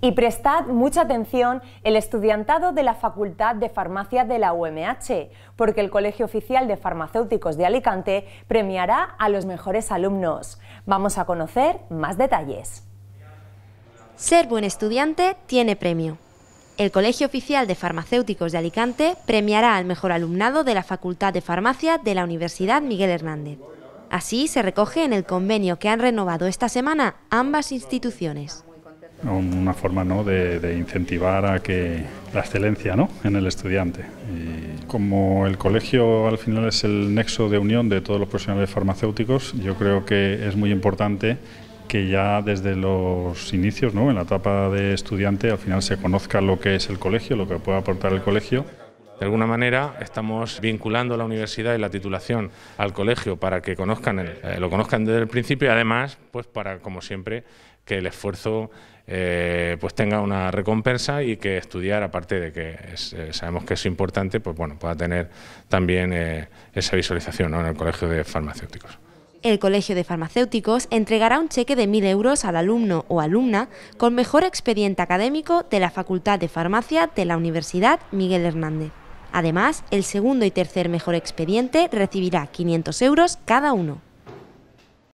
Y prestad mucha atención el estudiantado de la Facultad de Farmacia de la UMH, porque el Colegio Oficial de Farmacéuticos de Alicante premiará a los mejores alumnos. Vamos a conocer más detalles. Ser buen estudiante tiene premio. El Colegio Oficial de Farmacéuticos de Alicante premiará al mejor alumnado de la Facultad de Farmacia de la Universidad Miguel Hernández. Así se recoge en el convenio que han renovado esta semana ambas instituciones una forma de, incentivar a que la excelencia ¿no? en el estudiante. como el colegio al final es el nexo de unión de todos los profesionales farmacéuticos, yo creo que es muy importante que ya desde los inicios, en la etapa de estudiante, al final se conozca lo que es el colegio, lo que puede aportar el colegio. De alguna manera estamos vinculando la universidad y la titulación al colegio para que conozcan eh, lo conozcan desde el principio y además, pues para, como siempre, que el esfuerzo eh, pues tenga una recompensa y que estudiar, aparte de que eh, sabemos que es importante, pues bueno, pueda tener también esa visualización en el Colegio de Farmacéuticos. El Colegio de Farmacéuticos entregará un cheque de 1.000 euros al alumno o alumna con mejor expediente académico de la Facultad de Farmacia de la Universidad Miguel Hernández. Además, el segundo y tercer mejor expediente recibirá 500 euros cada uno.